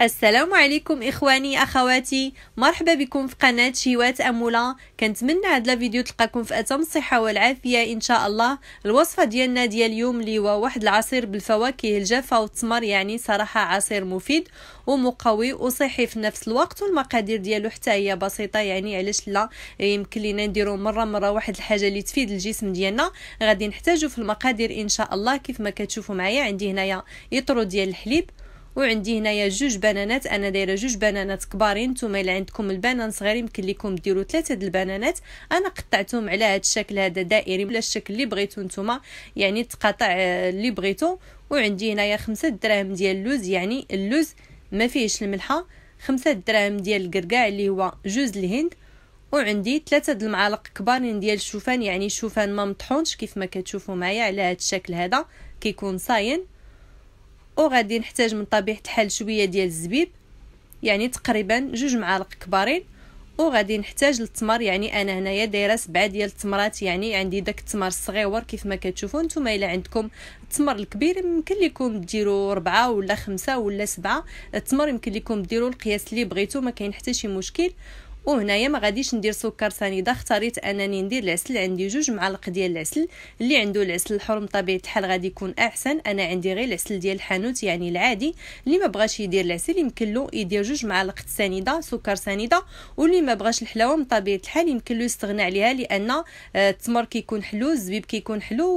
السلام عليكم اخواني اخواتي مرحبا بكم في قناه شيوات اموله كنتمنى هذا الفيديو تلقاكم في اتم الصحه والعافيه ان شاء الله الوصفه ديالنا ديال اليوم اللي هو واحد العصير بالفواكه الجافه والتمر يعني صراحه عصير مفيد ومقوي وصحي في نفس الوقت والمقادير ديالو حتى هي بسيطه يعني علاش لا يمكن لينا نديرو مره مره واحد الحاجه اللي تفيد الجسم ديالنا غادي نحتاجو في المقادير ان شاء الله كيف ما كتشوفوا معايا عندي هنايا يطرو ديال الحليب وعندي هنايا جوج بنانات انا دايره جوج بنانات كبارين نتوما الا عندكم البنان صغير يمكن لكم ديروا ثلاثه د البنانات انا قطعتهم على هذا الشكل هذا دائري ولا الشكل اللي بغيتو نتوما يعني تقطع آه، اللي بغيتو وعندي هنايا خمسة دراهم ديال اللوز يعني اللوز ما فيهش الملحه خمسة دراهم ديال القرقاع اللي هو جوز الهند وعندي ثلاثة د المعالق كبارين ديال الشوفان يعني الشوفان ما مطحونش كيف ما كتشوفوا معايا على هذا الشكل هذا كيكون صاين وغادي نحتاج من طبيعه الحال شويه ديال الزبيب يعني تقريبا جوج معالق كبارين وغادي نحتاج للتمر يعني انا هنايا دايره سبعه ديال التمرات يعني عندي داك التمر الصغيور كيف ما كتشوفوا نتوما الا عندكم التمر الكبير يمكن لكم ديروا ربعه ولا خمسة ولا سبعة التمر يمكن لكم ديروا القياس اللي بغيتو ما كاين حتى شي مشكل وهنايا ما غاديش ندير سكر سنيده اختاريت انني ندير العسل عندي جوج معالق ديال العسل اللي عنده العسل الحر طبيعه الحال غادي يكون احسن انا عندي غير العسل ديال الحانوت يعني العادي اللي ما بغاش يدير العسل يمكن له يدير جوج معالق سنيده سكر سنيده واللي ما بغاش الحلاوه من طبيعه الحال يمكن له يستغنى عليها لان آه، التمر كيكون حلو الزبيب كيكون حلو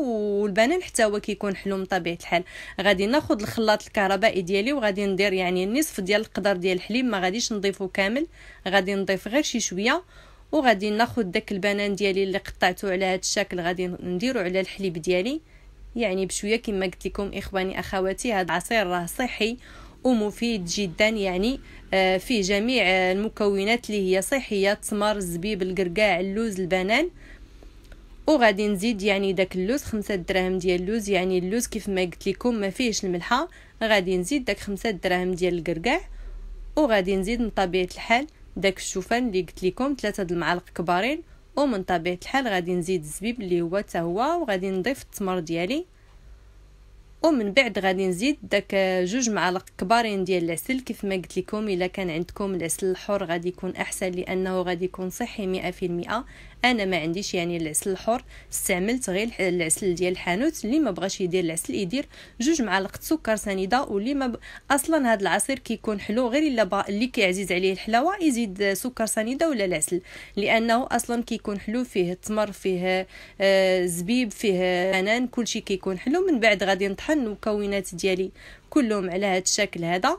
والبنان حتى هو كيكون حلو من طبيعه الحال غادي ناخذ الخلاط الكهربائي ديالي وغادي ندير يعني النصف ديال القدر ديال الحليب ما غاديش نضيفه كامل غادي نضيف غير غير شي شويه وغادي ناخد داك البنان ديالي اللي قطعته على هذا الشكل غادي نديرو على الحليب ديالي يعني بشويه كما قلت لكم اخواني اخواتي هذا العصير راه صحي ومفيد جدا يعني آه، فيه جميع المكونات اللي هي صحيه التمر الزبيب القرقاع اللوز البنان وغادي نزيد يعني داك اللوز خمسة دراهم ديال اللوز يعني اللوز كيف ما قلت لكم ما فيهش الملحه غادي نزيد داك خمسة دراهم ديال القرقاع وغادي نزيد من طبيعه الحال داك الشوفان اللي قلت لكم ثلاثه د المعالق كبارين ومن طبيعه الحال غادي نزيد الزبيب اللي هو حتى هو وغادي نضيف التمر ديالي ومن بعد غادي نزيد داك جوج معالق كبارين ديال العسل كيف ما قلت لكم الا كان عندكم العسل الحر غادي يكون احسن لانه غادي يكون صحي مئة في المئة انا ما عنديش يعني العسل الحر استعملت غير العسل ديال الحانوت اللي ما بغاش يدير العسل يدير جوج معالق سكر سنيده واللي ما ب... اصلا هذا العصير كيكون حلو غير الا با... اللي كيعزيز عليه الحلاوه يزيد سكر سنيده ولا العسل لانه اصلا كيكون حلو فيه التمر فيه آه زبيب فيه انان كلشي كيكون حلو من بعد غادي نطحن المكونات ديالي كلهم على هذا الشكل هذا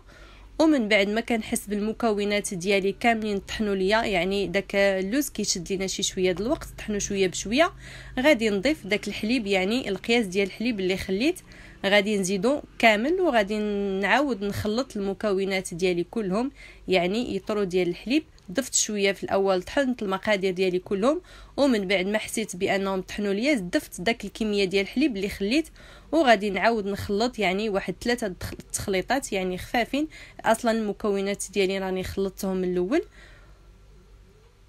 ومن بعد ما كنحس بالمكونات ديالي كاملين طحنوا ليا يعني داك اللوز كيشد لينا شي شويه د الوقت طحنوا شويه بشويه غادي نضيف داك الحليب يعني القياس ديال الحليب اللي خليت غادي نزيدو كامل وغادي نعاود نخلط المكونات ديالي كلهم يعني يطرو ديال الحليب ضفت شويه في الاول طحنت المقادير ديالي كلهم ومن بعد ما حسيت بانهم طحنوا ليا ضفت داك الكميه ديال الحليب اللي خليت وغادي نعاود نخلط يعني واحد ثلاثه تخليطات يعني خفافين اصلا المكونات ديالي راني خلطتهم من الاول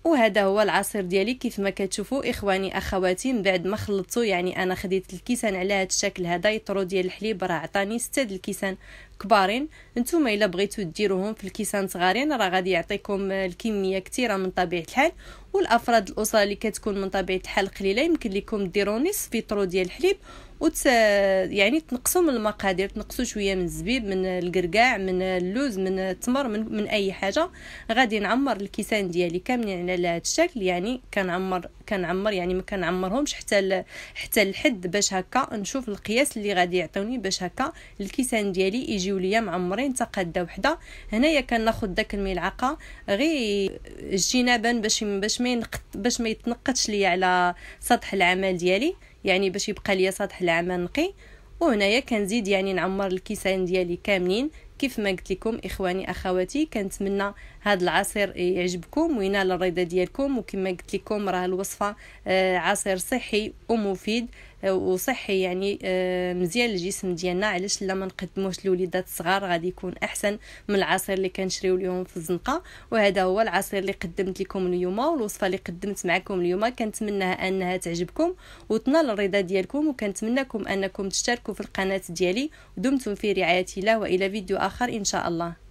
وهذا هو العصير ديالي كيف ما كتشوفوا اخواني اخواتي من بعد ما خلطته يعني انا خديت الكيسان على هذا الشكل هذا يطرو ديال الحليب راه عطاني 6 الكيسان كبارين نتوما الا بغيتو ديروهم في الكيسان صغارين راه غادي يعطيكم آه، الكميه كثيره من طبيعه الحال والافراد الاسره اللي كتكون من طبيعه الحال قليله يمكن لكم ديروا نصف طرو ديال الحليب وت آه، يعني تنقصوا من المقادير تنقصوا شويه من الزبيب من القرقاع من اللوز من التمر من, من اي حاجه غادي نعمر الكيسان ديالي كاملين على هذا الشكل يعني كنعمر كنعمر يعني ما كنعمرهمش حتى حتى الحد باش هكا نشوف القياس اللي غادي يعطوني باش هكا الكيسان ديالي يجيو ليا معمرين تقاده قاده وحده هنايا كناخذ داك الملعقه غير جنابا باش باش ما باش ما يتنقطش ليا على سطح العمل ديالي يعني باش يبقى ليا سطح العمل نقي وهنايا كنزيد يعني نعمر الكيسان ديالي كاملين كيف ما قلت لكم اخواني اخواتي كنتمنى هذا العصير يعجبكم وينال الرضا ديالكم وكما قلت لكم راه الوصفه آه، عصير صحي ومفيد وصحي يعني آه، مزيان للجسم ديالنا علاش لا ما نقدموش للوليدات الصغار غادي يكون احسن من العصير اللي كنشريو اليوم في الزنقه وهذا هو العصير اللي قدمت لكم اليوم والوصفه اللي قدمت معكم اليوم كنتمناها انها تعجبكم وتنال الرضا ديالكم وكنتمنىكم انكم تشتركوا في القناه ديالي ودمتم في رعايه الله والى فيديو اخر ان شاء الله